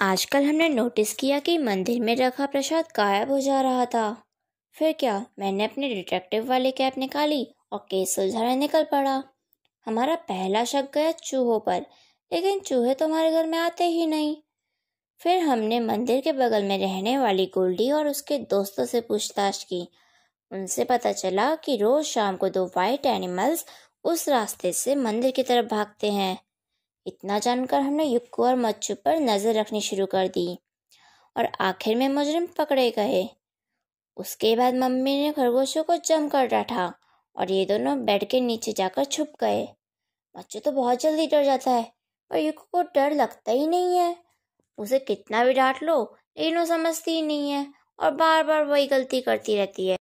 आजकल हमने नोटिस किया कि मंदिर में रखा प्रसाद गायब हो जा रहा था फिर क्या मैंने अपने डिटेक्टिव वाली कैप निकाली और केस सुलझाने निकल पड़ा हमारा पहला शक गया चूहों पर लेकिन चूहे तो हमारे घर में आते ही नहीं फिर हमने मंदिर के बगल में रहने वाली गोल्डी और उसके दोस्तों से पूछताछ की उनसे पता चला कि रोज शाम को दो वाइट एनिमल्स उस रास्ते से मंदिर की तरफ भागते हैं इतना जानकर हमने युक्कू और मच्छू पर नज़र रखनी शुरू कर दी और आखिर में मुजरिम पकड़े गए उसके बाद मम्मी ने खरगोशों को जमकर डांटा और ये दोनों बेड के नीचे जाकर छुप गए मच्छू तो बहुत जल्दी डर जाता है पर युक्को को डर लगता ही नहीं है उसे कितना भी डांट लो लेकिन वो समझती ही नहीं है और बार बार वही गलती करती रहती है